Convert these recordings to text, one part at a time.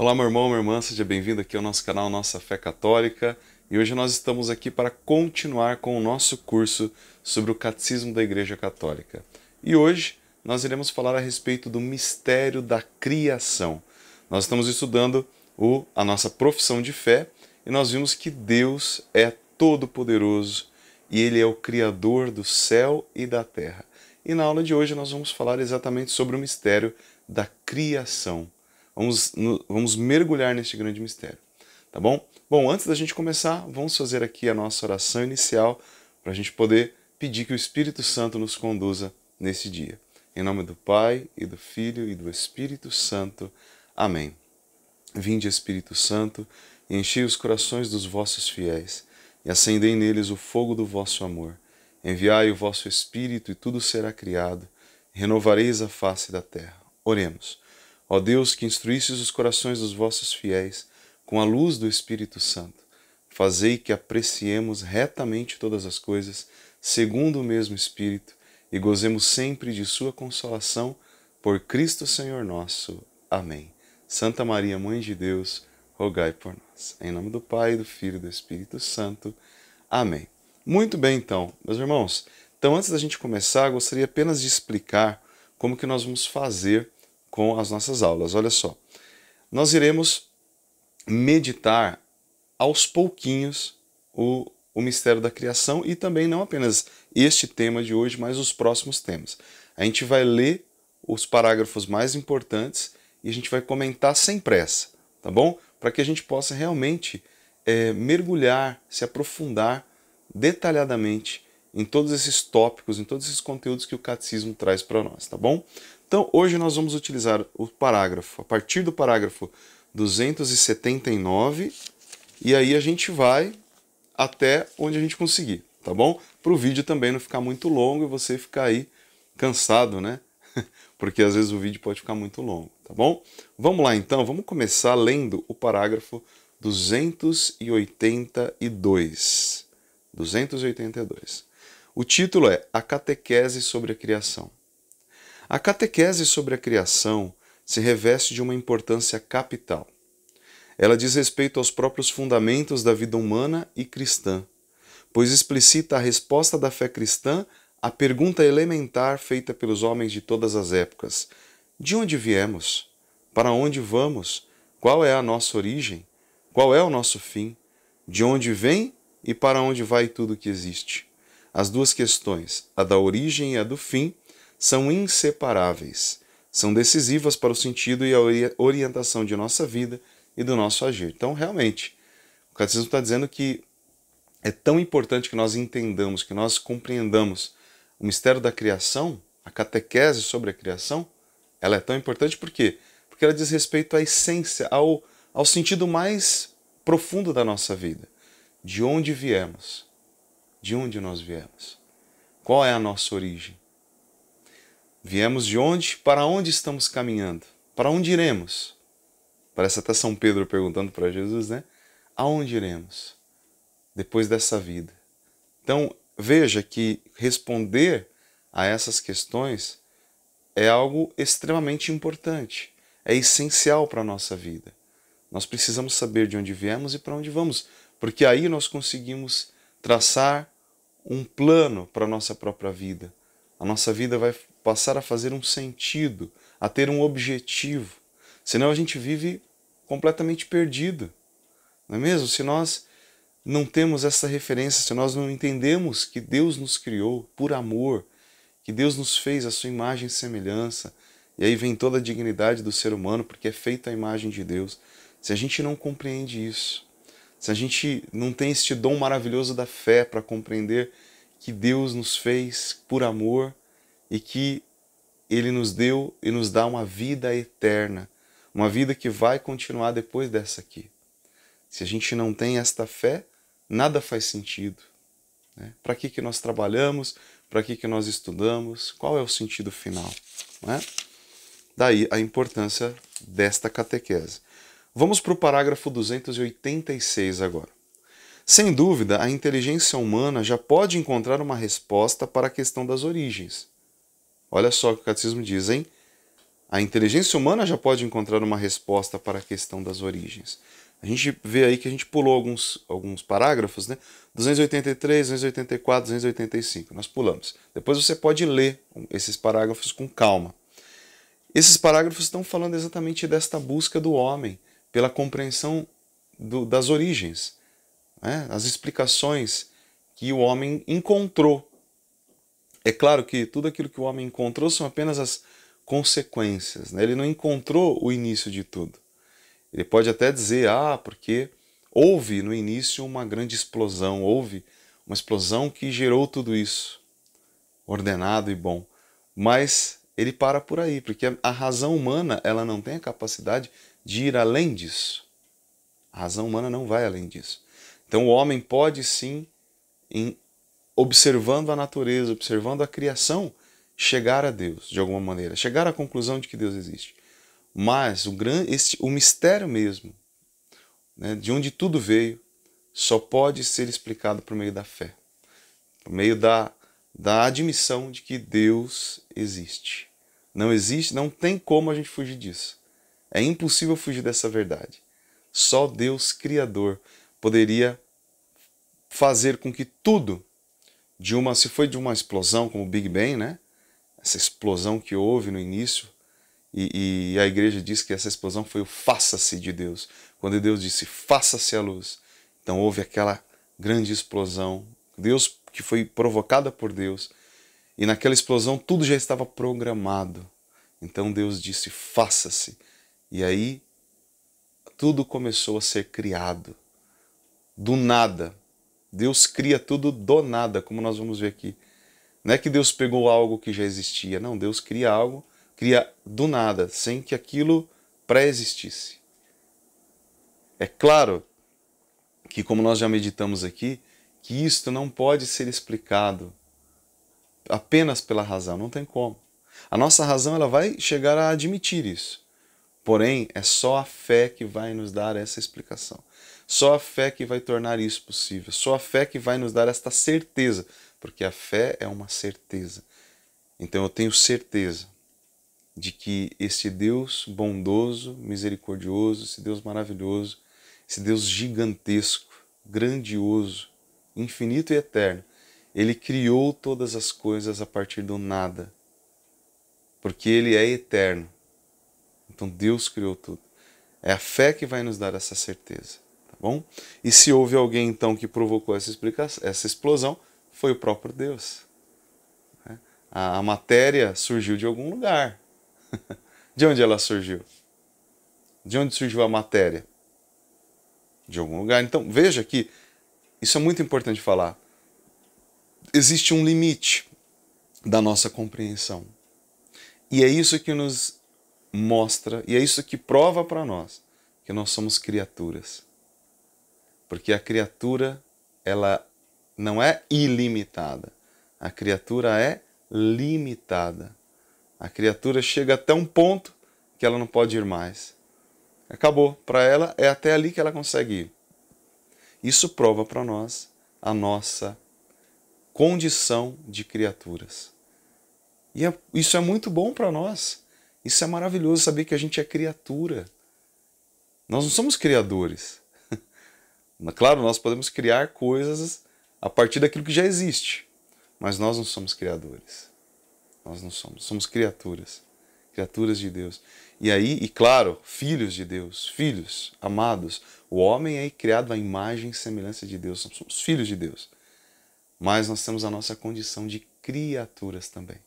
Olá, meu irmão, minha irmã, seja bem-vindo aqui ao nosso canal Nossa Fé Católica. E hoje nós estamos aqui para continuar com o nosso curso sobre o Catecismo da Igreja Católica. E hoje nós iremos falar a respeito do mistério da criação. Nós estamos estudando o, a nossa profissão de fé e nós vimos que Deus é todo-poderoso e Ele é o Criador do céu e da terra. E na aula de hoje nós vamos falar exatamente sobre o mistério da criação. Vamos, vamos mergulhar neste grande mistério, tá bom? Bom, antes da gente começar, vamos fazer aqui a nossa oração inicial para a gente poder pedir que o Espírito Santo nos conduza nesse dia. Em nome do Pai, e do Filho, e do Espírito Santo. Amém. Vinde, Espírito Santo, e enchei os corações dos vossos fiéis, e acendei neles o fogo do vosso amor. Enviai o vosso Espírito, e tudo será criado, renovareis a face da terra. Oremos. Ó Deus, que instruísse os corações dos vossos fiéis com a luz do Espírito Santo, fazei que apreciemos retamente todas as coisas, segundo o mesmo Espírito, e gozemos sempre de Sua consolação, por Cristo Senhor nosso. Amém. Santa Maria, Mãe de Deus, rogai por nós. Em nome do Pai, do Filho e do Espírito Santo. Amém. Muito bem, então, meus irmãos. Então, antes da gente começar, gostaria apenas de explicar como que nós vamos fazer com as nossas aulas. Olha só, nós iremos meditar aos pouquinhos o, o mistério da criação e também não apenas este tema de hoje, mas os próximos temas. A gente vai ler os parágrafos mais importantes e a gente vai comentar sem pressa, tá bom? Para que a gente possa realmente é, mergulhar, se aprofundar detalhadamente em todos esses tópicos, em todos esses conteúdos que o catecismo traz para nós, tá bom? Então, hoje nós vamos utilizar o parágrafo, a partir do parágrafo 279, e aí a gente vai até onde a gente conseguir, tá bom? Para o vídeo também não ficar muito longo e você ficar aí cansado, né? Porque às vezes o vídeo pode ficar muito longo, tá bom? Vamos lá então, vamos começar lendo o parágrafo 282. 282. O título é A Catequese sobre a Criação. A catequese sobre a criação se reveste de uma importância capital. Ela diz respeito aos próprios fundamentos da vida humana e cristã, pois explicita a resposta da fé cristã à pergunta elementar feita pelos homens de todas as épocas: de onde viemos? Para onde vamos? Qual é a nossa origem? Qual é o nosso fim? De onde vem e para onde vai tudo que existe? As duas questões, a da origem e a do fim, são inseparáveis, são decisivas para o sentido e a orientação de nossa vida e do nosso agir. Então, realmente, o catecismo está dizendo que é tão importante que nós entendamos, que nós compreendamos o mistério da criação, a catequese sobre a criação, ela é tão importante por quê? Porque ela diz respeito à essência, ao, ao sentido mais profundo da nossa vida. De onde viemos? De onde nós viemos? Qual é a nossa origem? Viemos de onde? Para onde estamos caminhando? Para onde iremos? Parece até São Pedro perguntando para Jesus, né? Aonde iremos depois dessa vida? Então, veja que responder a essas questões é algo extremamente importante, é essencial para a nossa vida. Nós precisamos saber de onde viemos e para onde vamos, porque aí nós conseguimos traçar um plano para a nossa própria vida. A nossa vida vai passar a fazer um sentido, a ter um objetivo. Senão a gente vive completamente perdido. Não é mesmo? Se nós não temos essa referência, se nós não entendemos que Deus nos criou por amor, que Deus nos fez a sua imagem e semelhança, e aí vem toda a dignidade do ser humano, porque é feita a imagem de Deus. Se a gente não compreende isso, se a gente não tem este dom maravilhoso da fé para compreender que Deus nos fez por amor e que ele nos deu e nos dá uma vida eterna, uma vida que vai continuar depois dessa aqui. Se a gente não tem esta fé, nada faz sentido. Né? Para que, que nós trabalhamos? Para que, que nós estudamos? Qual é o sentido final? Né? Daí a importância desta catequese. Vamos para o parágrafo 286 agora. Sem dúvida, a inteligência humana já pode encontrar uma resposta para a questão das origens Olha só o que o catecismo diz, hein? A inteligência humana já pode encontrar uma resposta para a questão das origens. A gente vê aí que a gente pulou alguns, alguns parágrafos, né? 283, 284, 285. Nós pulamos. Depois você pode ler esses parágrafos com calma. Esses parágrafos estão falando exatamente desta busca do homem pela compreensão do, das origens, né? as explicações que o homem encontrou é claro que tudo aquilo que o homem encontrou são apenas as consequências. Né? Ele não encontrou o início de tudo. Ele pode até dizer, ah, porque houve no início uma grande explosão, houve uma explosão que gerou tudo isso, ordenado e bom. Mas ele para por aí, porque a razão humana ela não tem a capacidade de ir além disso. A razão humana não vai além disso. Então o homem pode sim observando a natureza, observando a criação, chegar a Deus de alguma maneira, chegar à conclusão de que Deus existe. Mas o grande, este, o mistério mesmo, né, de onde tudo veio, só pode ser explicado por meio da fé, por meio da, da admissão de que Deus existe. Não existe, não tem como a gente fugir disso. É impossível fugir dessa verdade. Só Deus Criador poderia fazer com que tudo de uma, se foi de uma explosão como o Big Bang, né? Essa explosão que houve no início, e, e a igreja diz que essa explosão foi o faça-se de Deus. Quando Deus disse faça-se a luz, então houve aquela grande explosão, Deus que foi provocada por Deus, e naquela explosão tudo já estava programado. Então Deus disse faça-se, e aí tudo começou a ser criado do nada, Deus cria tudo do nada, como nós vamos ver aqui. Não é que Deus pegou algo que já existia, não, Deus cria algo, cria do nada, sem que aquilo pré-existisse. É claro que, como nós já meditamos aqui, que isto não pode ser explicado apenas pela razão, não tem como. A nossa razão ela vai chegar a admitir isso. Porém, é só a fé que vai nos dar essa explicação. Só a fé que vai tornar isso possível. Só a fé que vai nos dar esta certeza, porque a fé é uma certeza. Então eu tenho certeza de que este Deus bondoso, misericordioso, esse Deus maravilhoso, esse Deus gigantesco, grandioso, infinito e eterno, ele criou todas as coisas a partir do nada, porque ele é eterno. Então Deus criou tudo. É a fé que vai nos dar essa certeza bom? E se houve alguém então que provocou essa, explicação, essa explosão, foi o próprio Deus. Né? A matéria surgiu de algum lugar. De onde ela surgiu? De onde surgiu a matéria? De algum lugar. Então veja que isso é muito importante falar. Existe um limite da nossa compreensão. E é isso que nos mostra, e é isso que prova para nós que nós somos criaturas porque a criatura, ela não é ilimitada. A criatura é limitada. A criatura chega até um ponto que ela não pode ir mais. Acabou. Para ela, é até ali que ela consegue ir. Isso prova para nós a nossa condição de criaturas. E é, isso é muito bom para nós. Isso é maravilhoso saber que a gente é criatura. Nós não somos criadores. Claro, nós podemos criar coisas a partir daquilo que já existe, mas nós não somos criadores. Nós não somos, somos criaturas, criaturas de Deus. E aí, e claro, filhos de Deus, filhos amados. O homem é criado à imagem e semelhança de Deus, somos filhos de Deus. Mas nós temos a nossa condição de criaturas também.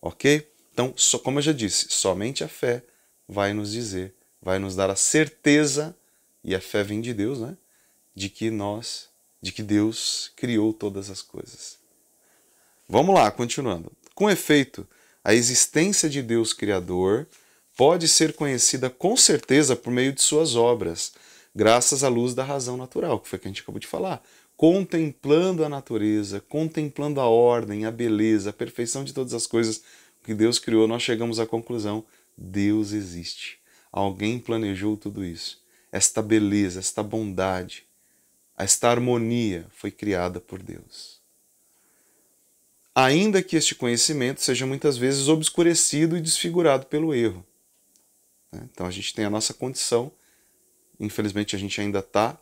OK? Então, como eu já disse, somente a fé vai nos dizer, vai nos dar a certeza e a fé vem de Deus, né? De que nós, de que Deus criou todas as coisas. Vamos lá, continuando. Com efeito, a existência de Deus Criador pode ser conhecida com certeza por meio de suas obras, graças à luz da razão natural, que foi o que a gente acabou de falar. Contemplando a natureza, contemplando a ordem, a beleza, a perfeição de todas as coisas que Deus criou, nós chegamos à conclusão: Deus existe. Alguém planejou tudo isso esta beleza, esta bondade, esta harmonia foi criada por Deus. Ainda que este conhecimento seja muitas vezes obscurecido e desfigurado pelo erro. Né? Então a gente tem a nossa condição, infelizmente a gente ainda está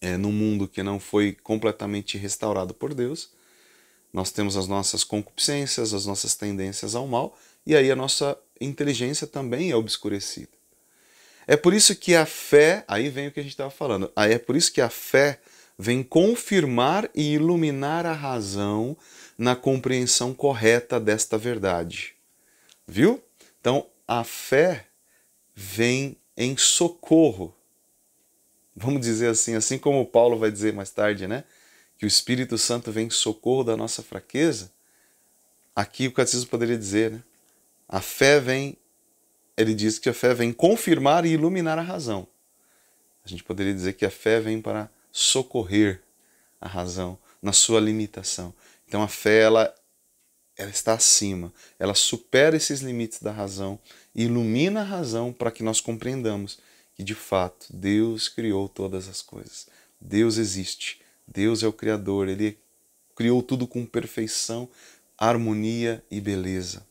é, num mundo que não foi completamente restaurado por Deus. Nós temos as nossas concupiscências, as nossas tendências ao mal, e aí a nossa inteligência também é obscurecida. É por isso que a fé, aí vem o que a gente estava falando, aí é por isso que a fé vem confirmar e iluminar a razão na compreensão correta desta verdade. Viu? Então, a fé vem em socorro. Vamos dizer assim, assim como Paulo vai dizer mais tarde, né? Que o Espírito Santo vem em socorro da nossa fraqueza. Aqui o catecismo poderia dizer, né? A fé vem ele diz que a fé vem confirmar e iluminar a razão. A gente poderia dizer que a fé vem para socorrer a razão na sua limitação. Então a fé ela, ela está acima, ela supera esses limites da razão e ilumina a razão para que nós compreendamos que de fato Deus criou todas as coisas. Deus existe, Deus é o criador, ele criou tudo com perfeição, harmonia e beleza.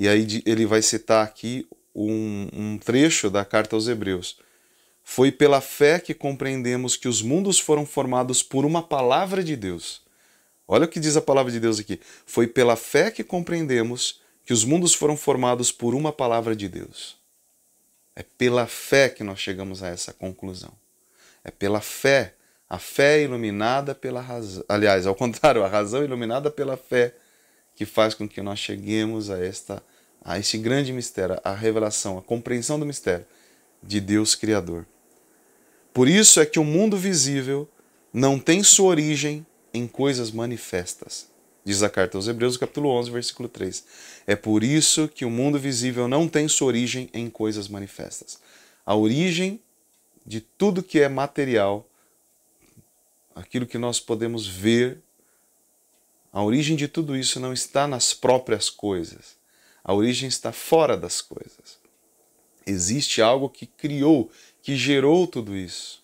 E aí ele vai citar aqui um, um trecho da carta aos Hebreus. Foi pela fé que compreendemos que os mundos foram formados por uma palavra de Deus. Olha o que diz a palavra de Deus aqui. Foi pela fé que compreendemos que os mundos foram formados por uma palavra de Deus. É pela fé que nós chegamos a essa conclusão. É pela fé, a fé é iluminada pela razão. Aliás, ao contrário, a razão é iluminada pela fé que faz com que nós cheguemos a esta a esse grande mistério, a revelação, a compreensão do mistério de Deus Criador. Por isso é que o mundo visível não tem sua origem em coisas manifestas. Diz a carta aos Hebreus, capítulo 11, versículo 3. É por isso que o mundo visível não tem sua origem em coisas manifestas. A origem de tudo que é material, aquilo que nós podemos ver, a origem de tudo isso não está nas próprias coisas, a origem está fora das coisas. Existe algo que criou, que gerou tudo isso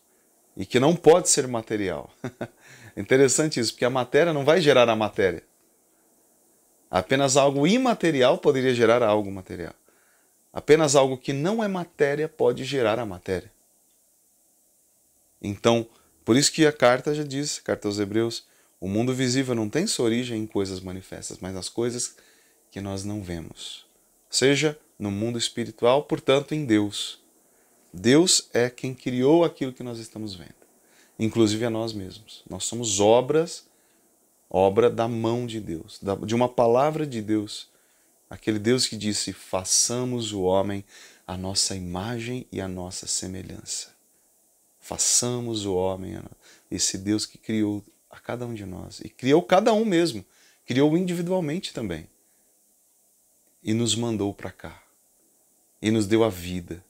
e que não pode ser material. Interessante isso, porque a matéria não vai gerar a matéria. Apenas algo imaterial poderia gerar algo material. Apenas algo que não é matéria pode gerar a matéria. Então, por isso que a carta já diz, a carta aos Hebreus, o mundo visível não tem sua origem em coisas manifestas, mas as coisas que nós não vemos. Seja no mundo espiritual, portanto, em Deus. Deus é quem criou aquilo que nós estamos vendo, inclusive a nós mesmos. Nós somos obras, obra da mão de Deus, de uma palavra de Deus. Aquele Deus que disse: façamos o homem a nossa imagem e a nossa semelhança. Façamos o homem, esse Deus que criou a cada um de nós e criou cada um mesmo, criou individualmente também e nos mandou para cá. E nos deu a vida,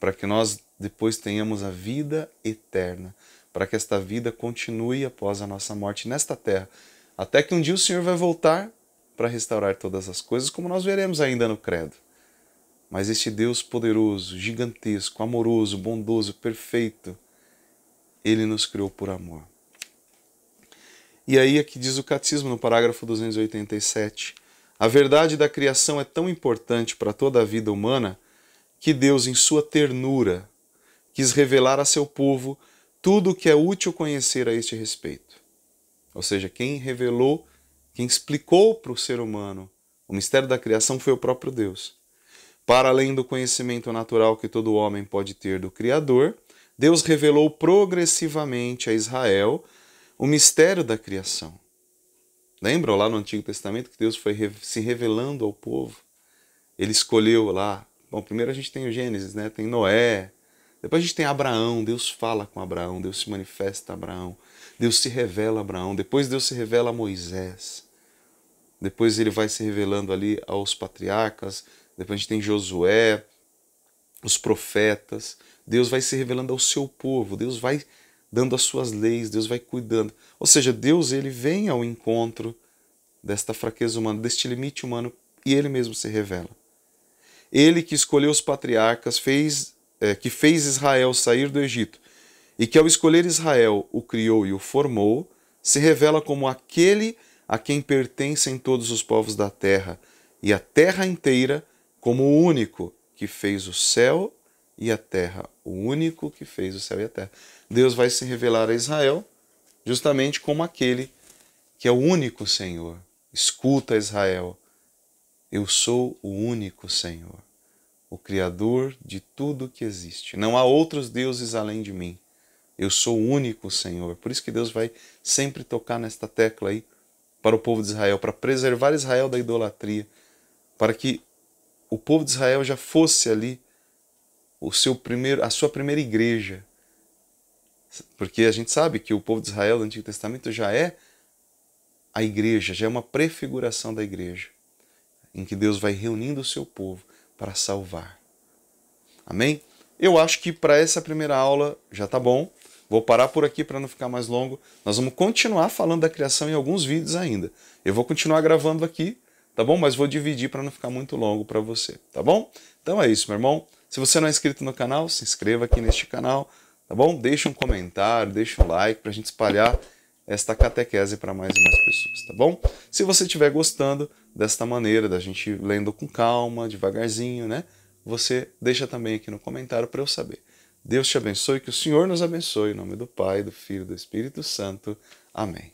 para que nós depois tenhamos a vida eterna, para que esta vida continue após a nossa morte nesta terra, até que um dia o Senhor vai voltar para restaurar todas as coisas, como nós veremos ainda no credo. Mas este Deus poderoso, gigantesco, amoroso, bondoso, perfeito, ele nos criou por amor. E aí aqui diz o catecismo no parágrafo 287: a verdade da criação é tão importante para toda a vida humana que Deus, em sua ternura, quis revelar a seu povo tudo o que é útil conhecer a este respeito. Ou seja, quem revelou, quem explicou para o ser humano o mistério da criação foi o próprio Deus. Para além do conhecimento natural que todo homem pode ter do Criador, Deus revelou progressivamente a Israel o mistério da criação. Lembram lá no Antigo Testamento que Deus foi se revelando ao povo? Ele escolheu lá. Bom, primeiro a gente tem o Gênesis, né? Tem Noé. Depois a gente tem Abraão. Deus fala com Abraão. Deus se manifesta a Abraão. Deus se revela a Abraão. Depois Deus se revela a Moisés. Depois ele vai se revelando ali aos patriarcas. Depois a gente tem Josué, os profetas. Deus vai se revelando ao seu povo. Deus vai dando as suas leis, Deus vai cuidando. Ou seja, Deus ele vem ao encontro desta fraqueza humana, deste limite humano, e ele mesmo se revela. Ele que escolheu os patriarcas, fez, é, que fez Israel sair do Egito, e que ao escolher Israel o criou e o formou, se revela como aquele a quem pertencem todos os povos da terra, e a terra inteira como o único que fez o céu e a terra, o único que fez o céu e a terra. Deus vai se revelar a Israel justamente como aquele que é o único Senhor. Escuta, Israel, eu sou o único Senhor, o Criador de tudo que existe. Não há outros deuses além de mim. Eu sou o único Senhor. Por isso que Deus vai sempre tocar nesta tecla aí para o povo de Israel, para preservar Israel da idolatria, para que o povo de Israel já fosse ali o seu primeiro, a sua primeira igreja, porque a gente sabe que o povo de Israel do Antigo Testamento já é a igreja, já é uma prefiguração da igreja, em que Deus vai reunindo o seu povo para salvar. Amém? Eu acho que para essa primeira aula já tá bom. Vou parar por aqui para não ficar mais longo. Nós vamos continuar falando da criação em alguns vídeos ainda. Eu vou continuar gravando aqui, tá bom? Mas vou dividir para não ficar muito longo para você, tá bom? Então é isso, meu irmão. Se você não é inscrito no canal, se inscreva aqui neste canal Tá bom? Deixa um comentário, deixa um like para a gente espalhar esta catequese para mais e mais pessoas, tá bom? Se você estiver gostando desta maneira, da gente lendo com calma, devagarzinho, né? Você deixa também aqui no comentário para eu saber. Deus te abençoe, que o Senhor nos abençoe, em nome do Pai, do Filho e do Espírito Santo. Amém.